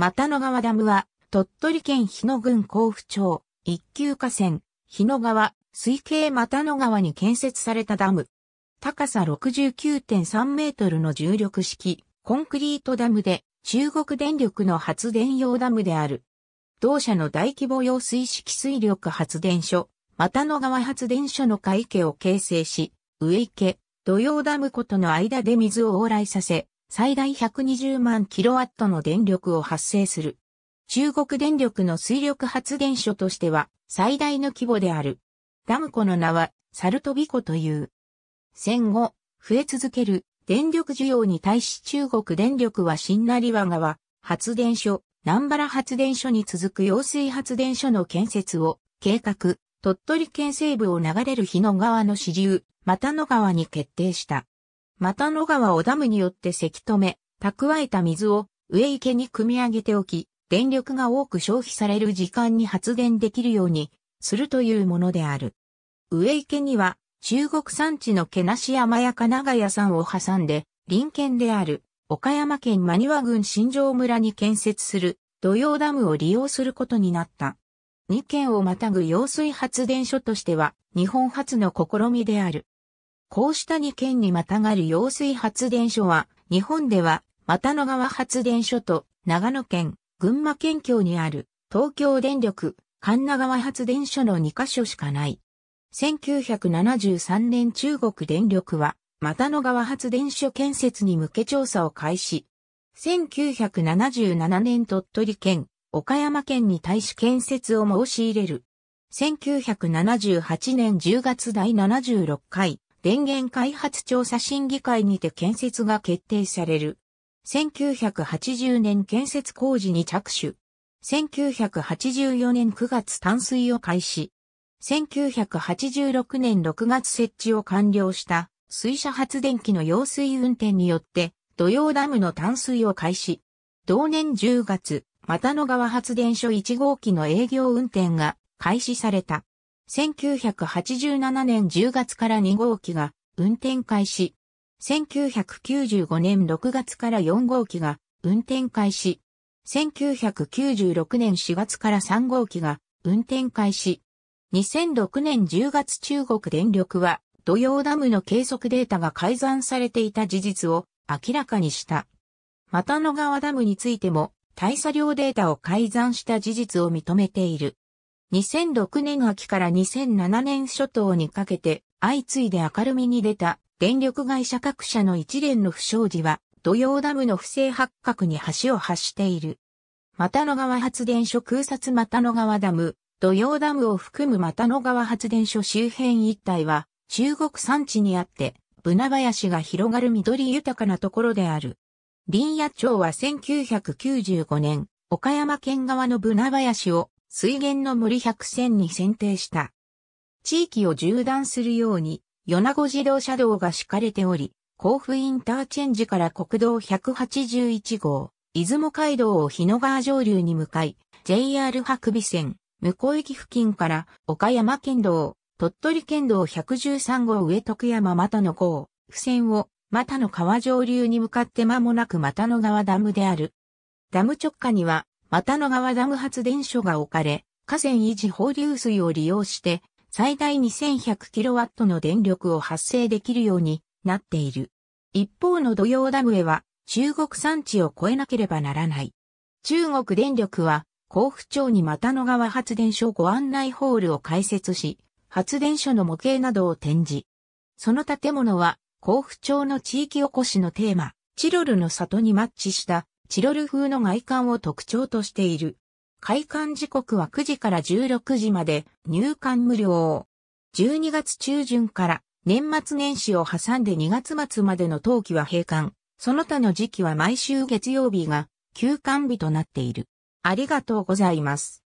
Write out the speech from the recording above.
又野川ダムは、鳥取県日野郡甲府町、一級河川、日野川、水系又野川に建設されたダム。高さ69.3メートルの重力式、コンクリートダムで、中国電力の発電用ダムである。同社の大規模用水式水力発電所、又野川発電所の海池を形成し、上池、土曜ダムことの間で水を往来させ、最大120万キロワットの電力を発生する。中国電力の水力発電所としては最大の規模である。ダム湖の名はサルトビ湖という。戦後、増え続ける電力需要に対し中国電力は新成和川発電所、南原発電所に続く揚水発電所の建設を計画、鳥取県西部を流れる日野川の支流、又野川に決定した。また野川をダムによってせき止め、蓄えた水を上池に汲み上げておき、電力が多く消費される時間に発電できるようにするというものである。上池には中国山地の毛なし山や神奈川山を挟んで、隣県である岡山県真庭郡新城村に建設する土曜ダムを利用することになった。二県をまたぐ揚水発電所としては日本初の試みである。こうした2県にまたがる揚水発電所は、日本では、又野川発電所と、長野県、群馬県境にある、東京電力、神奈川発電所の2カ所しかない。1973年中国電力は、又野川発電所建設に向け調査を開始。1977年鳥取県、岡山県に対し建設を申し入れる。1978年10月第76回電源開発調査審議会にて建設が決定される。1980年建設工事に着手。1984年9月淡水を開始。1986年6月設置を完了した水車発電機の揚水運転によって土曜ダムの淡水を開始。同年10月、又野川発電所1号機の営業運転が開始された。1987年10月から2号機が運転開始。1995年6月から4号機が運転開始。1996年4月から3号機が運転開始。2006年10月中国電力は土曜ダムの計測データが改ざんされていた事実を明らかにした。また野川ダムについても大佐量データを改ざんした事実を認めている。2006年秋から2007年初頭にかけて相次いで明るみに出た電力会社各社の一連の不祥事は土曜ダムの不正発覚に橋を発している。又野川発電所空撮又野川ダム、土曜ダムを含む又野川発電所周辺一帯は中国山地にあってブナ林が広がる緑豊かなところである。林野町は1995年、岡山県側のブナ林を水源の森百選に選定した。地域を縦断するように、米子自動車道が敷かれており、甲府インターチェンジから国道181号、出雲街道を日野川上流に向かい、JR 白尾線、向こう駅付近から岡山県道、鳥取県道113号上徳山又の号、付線を又の川上流に向かって間もなく又の川ダムである。ダム直下には又野川ダム発電所が置かれ、河川維持放流水を利用して、最大 2100kW の電力を発生できるようになっている。一方の土曜ダムへは、中国産地を越えなければならない。中国電力は、甲府町に又野川発電所ご案内ホールを開設し、発電所の模型などを展示。その建物は、甲府町の地域おこしのテーマ、チロルの里にマッチしたチロル風の外観を特徴としている。開館時刻は9時から16時まで入館無料。12月中旬から年末年始を挟んで2月末までの冬季は閉館。その他の時期は毎週月曜日が休館日となっている。ありがとうございます。